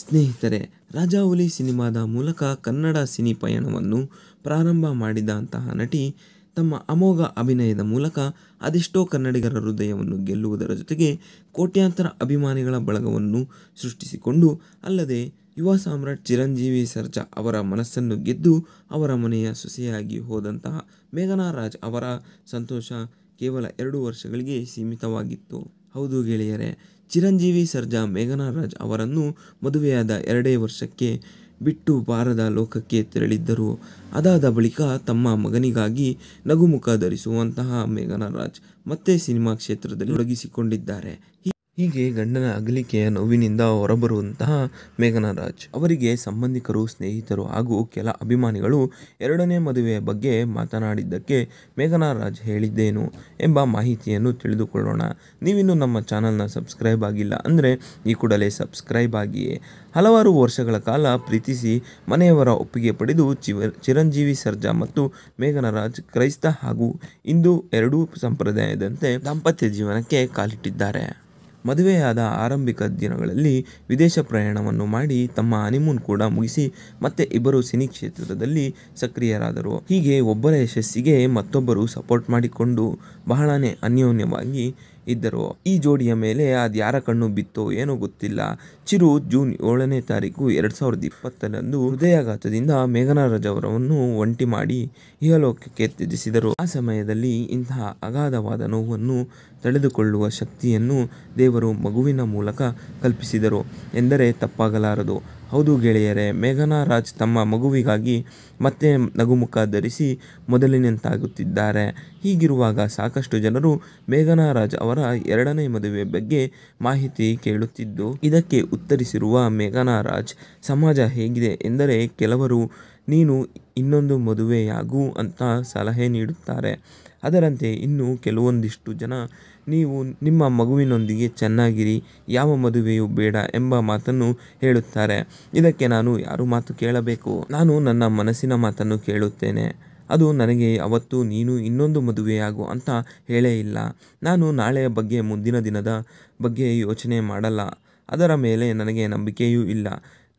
ಸ್ನೇಹಿತರೆ ರಾಜಾಹುಲಿ ಸಿನಿಮಾದ ಮೂಲಕ ಕನ್ನಡ ಸಿನಿ ಪಯಣವನ್ನು ಪ್ರಾರಂಭ ಮಾಡಿದ ಅಂತಹ ನಟಿ ತಮ್ಮ ಅಮೋಘ ಅಭಿನಯದ ಮೂಲಕ ಅದೆಷ್ಟೋ ಕನ್ನಡಿಗರ ಹೃದಯವನ್ನು ಗೆಲ್ಲುವುದರ ಜೊತೆಗೆ ಕೋಟ್ಯಾಂತರ ಅಭಿಮಾನಿಗಳ ಬಳಗವನ್ನು ಸೃಷ್ಟಿಸಿಕೊಂಡು ಅಲ್ಲದೆ ಯುವ ಸಾಮ್ರಾಟ್ ಚಿರಂಜೀವಿ ಸರ್ಜಾ ಅವರ ಮನಸ್ಸನ್ನು ಗೆದ್ದು ಅವರ ಮನೆಯ ಸೊಸೆಯಾಗಿ ಹೋದಂತಹ ಮೇಘನಾ ರಾಜ್ ಅವರ ಸಂತೋಷ ಕೇವಲ ಎರಡು ವರ್ಷಗಳಿಗೆ ಸೀಮಿತವಾಗಿತ್ತು ಹೌದು ಗೆಳೆಯರೆ ಚಿರಂಜೀವಿ ಸರ್ಜಾ ಮೇಘನಾರಾಜ್ ಅವರನ್ನು ಮದುವೆಯಾದ ಎರಡೇ ವರ್ಷಕ್ಕೆ ಬಿಟ್ಟು ಬಾರದ ಲೋಕಕ್ಕೆ ತೆರಳಿದ್ದರು ಅದಾದ ಬಳಿಕ ತಮ್ಮ ಮಗನಿಗಾಗಿ ನಗುಮುಖ ಧರಿಸುವಂತಹ ಮೇಘನಾರಾಜ್ ಮತ್ತೆ ಸಿನಿಮಾ ಕ್ಷೇತ್ರದಲ್ಲಿ ತೊಡಗಿಸಿಕೊಂಡಿದ್ದಾರೆ ಹೀಗೆ ಗಂಡನ ಅಗಲಿಕೆಯ ನೋವಿನಿಂದ ಹೊರಬರುವಂತಹ ಮೇಘನರಾಜ್ ಅವರಿಗೆ ಸಂಬಂಧಿಕರು ಸ್ನೇಹಿತರು ಹಾಗೂ ಕೆಲ ಅಭಿಮಾನಿಗಳು ಎರಡನೇ ಮದುವೆಯ ಬಗ್ಗೆ ಮಾತನಾಡಿದ್ದಕ್ಕೆ ಮೇಘನರಾಜ್ ಹೇಳಿದ್ದೇನು ಎಂಬ ಮಾಹಿತಿಯನ್ನು ತಿಳಿದುಕೊಳ್ಳೋಣ ನೀವಿನ್ನು ನಮ್ಮ ಚಾನಲ್ನ ಸಬ್ಸ್ಕ್ರೈಬ್ ಆಗಿಲ್ಲ ಅಂದರೆ ಈ ಕೂಡಲೇ ಸಬ್ಸ್ಕ್ರೈಬ್ ಆಗಿಯೇ ಹಲವಾರು ವರ್ಷಗಳ ಕಾಲ ಪ್ರೀತಿಸಿ ಮನೆಯವರ ಒಪ್ಪಿಗೆ ಪಡೆದು ಚಿವ ಚಿರಂಜೀವಿ ಸರ್ಜಾ ಮತ್ತು ಮೇಘನರಾಜ್ ಕ್ರೈಸ್ತ ಹಾಗೂ ಹಿಂದೂ ಎರಡೂ ಸಂಪ್ರದಾಯದಂತೆ ದಾಂಪತ್ಯ ಜೀವನಕ್ಕೆ ಕಾಲಿಟ್ಟಿದ್ದಾರೆ ಮದುವೆಯಾದ ಆರಂಭಿಕ ದಿನಗಳಲ್ಲಿ ವಿದೇಶ ಪ್ರಯಾಣವನ್ನು ಮಾಡಿ ತಮ್ಮ ಹನಿಮೂನ್ ಕೂಡ ಮುಗಿಸಿ ಮತ್ತೆ ಇಬ್ಬರು ಸಿನಿ ಕ್ಷೇತ್ರದಲ್ಲಿ ಸಕ್ರಿಯರಾದರು ಹೀಗೆ ಒಬ್ಬರ ಯಶಸ್ಸಿಗೆ ಮತ್ತೊಬ್ಬರು ಸಪೋರ್ಟ್ ಮಾಡಿಕೊಂಡು ಬಹಳನೇ ಅನ್ಯೋನ್ಯವಾಗಿ ಇದ್ದರು ಈ ಜೋಡಿಯ ಮೇಲೆ ಅದ್ಯಾರ ಕಣ್ಣು ಬಿತ್ತೋ ಏನೂ ಗೊತ್ತಿಲ್ಲ ಚಿರು ಜೂನ್ ಏಳನೇ ತಾರೀಕು ಎರಡು ಸಾವಿರದ ಇಪ್ಪತ್ತರಂದು ಹೃದಯಾಘಾತದಿಂದ ಮೇಘನರಾಜ ಅವರನ್ನು ಒಂಟಿ ಮಾಡಿ ಇಹಲೋಕಕ್ಕೆ ತ್ಯಜಿಸಿದರು ಆ ಸಮಯದಲ್ಲಿ ಇಂತಹ ಅಗಾಧವಾದ ನೋವನ್ನು ತಡೆದುಕೊಳ್ಳುವ ಶಕ್ತಿಯನ್ನು ದೇವರು ಮಗುವಿನ ಮೂಲಕ ಕಲ್ಪಿಸಿದರು ಎಂದರೆ ತಪ್ಪಾಗಲಾರದು ಹೌದು ಗೆಳೆಯರೆ ಮೇಘನಾ ರಾಜ್ ತಮ್ಮ ಮಗುವಿಗಾಗಿ ಮತ್ತೆ ನಗುಮುಖ ಧರಿಸಿ ಮೊದಲಿನಂತಾಗುತ್ತಿದ್ದಾರೆ ಹೀಗಿರುವಾಗ ಸಾಕಷ್ಟು ಜನರು ಮೇಘನಾ ರಾಜ್ ಅವರ ಎರಡನೇ ಮದುವೆ ಬಗ್ಗೆ ಮಾಹಿತಿ ಕೇಳುತ್ತಿದ್ದು ಇದಕ್ಕೆ ಉತ್ತರಿಸಿರುವ ಮೇಘನಾ ರಾಜ್ ಸಮಾಜ ಹೇಗಿದೆ ಎಂದರೆ ಕೆಲವರು ನೀನು ಇನ್ನೊಂದು ಮದುವೆಯಾಗು ಅಂತ ಸಲಹೆ ನೀಡುತ್ತಾರೆ ಅದರಂತೆ ಇನ್ನೂ ಕೆಲವೊಂದಿಷ್ಟು ಜನ ನೀವು ನಿಮ್ಮ ಮಗುವಿನೊಂದಿಗೆ ಚೆನ್ನಾಗಿರಿ ಯಾವ ಮದುವೆಯೂ ಬೇಡ ಎಂಬ ಮಾತನ್ನು ಹೇಳುತ್ತಾರೆ ಇದಕ್ಕೆ ನಾನು ಯಾರು ಮಾತು ಕೇಳಬೇಕು ನಾನು ನನ್ನ ಮನಸ್ಸಿನ ಮಾತನ್ನು ಕೇಳುತ್ತೇನೆ ಅದು ನನಗೆ ಅವತ್ತು ನೀನು ಇನ್ನೊಂದು ಮದುವೆಯಾಗು ಅಂತ ಹೇಳೇ ಇಲ್ಲ ನಾನು ನಾಳೆಯ ಬಗ್ಗೆ ಮುಂದಿನ ದಿನದ ಬಗ್ಗೆ ಯೋಚನೆ ಮಾಡಲ್ಲ ಅದರ ಮೇಲೆ ನನಗೆ ನಂಬಿಕೆಯೂ ಇಲ್ಲ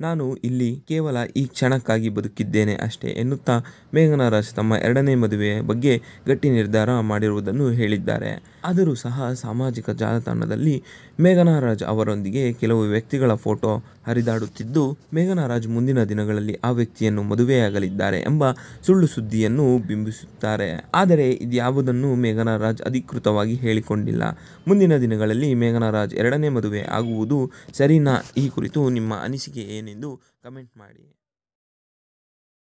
ನಾನು ಇಲ್ಲಿ ಕೇವಲ ಈ ಕ್ಷಣಕ್ಕಾಗಿ ಬದುಕಿದ್ದೇನೆ ಅಷ್ಟೇ ಎನ್ನುತ್ತಾ ಮೇಘನಾ ರಾಜ್ ತಮ್ಮ ಎರಡನೇ ಮದುವೆಯ ಬಗ್ಗೆ ಗಟ್ಟಿ ನಿರ್ಧಾರ ಮಾಡಿರುವುದನ್ನು ಹೇಳಿದ್ದಾರೆ ಆದರೂ ಸಹ ಸಾಮಾಜಿಕ ಜಾಲತಾಣದಲ್ಲಿ ಮೇಘನಾ ರಾಜ್ ಅವರೊಂದಿಗೆ ಕೆಲವು ವ್ಯಕ್ತಿಗಳ ಫೋಟೋ ಹರಿದಾಡುತ್ತಿದ್ದು ಮೇಘನಾ ರಾಜ್ ಮುಂದಿನ ದಿನಗಳಲ್ಲಿ ಆ ವ್ಯಕ್ತಿಯನ್ನು ಮದುವೆಯಾಗಲಿದ್ದಾರೆ ಎಂಬ ಸುಳ್ಳು ಸುದ್ದಿಯನ್ನು ಬಿಂಬಿಸುತ್ತಾರೆ ಆದರೆ ಇದ್ಯಾವುದನ್ನು ಮೇಘನಾ ರಾಜ್ ಅಧಿಕೃತವಾಗಿ ಹೇಳಿಕೊಂಡಿಲ್ಲ ಮುಂದಿನ ದಿನಗಳಲ್ಲಿ ಮೇಘನಾ ರಾಜ್ ಎರಡನೇ ಮದುವೆ ಆಗುವುದು ಸರಿನಾ ಈ ಕುರಿತು ನಿಮ್ಮ ಅನಿಸಿಕೆ ಏನು ಏನೆಂದು ಕಮೆಂಟ್ ಮಾಡಿ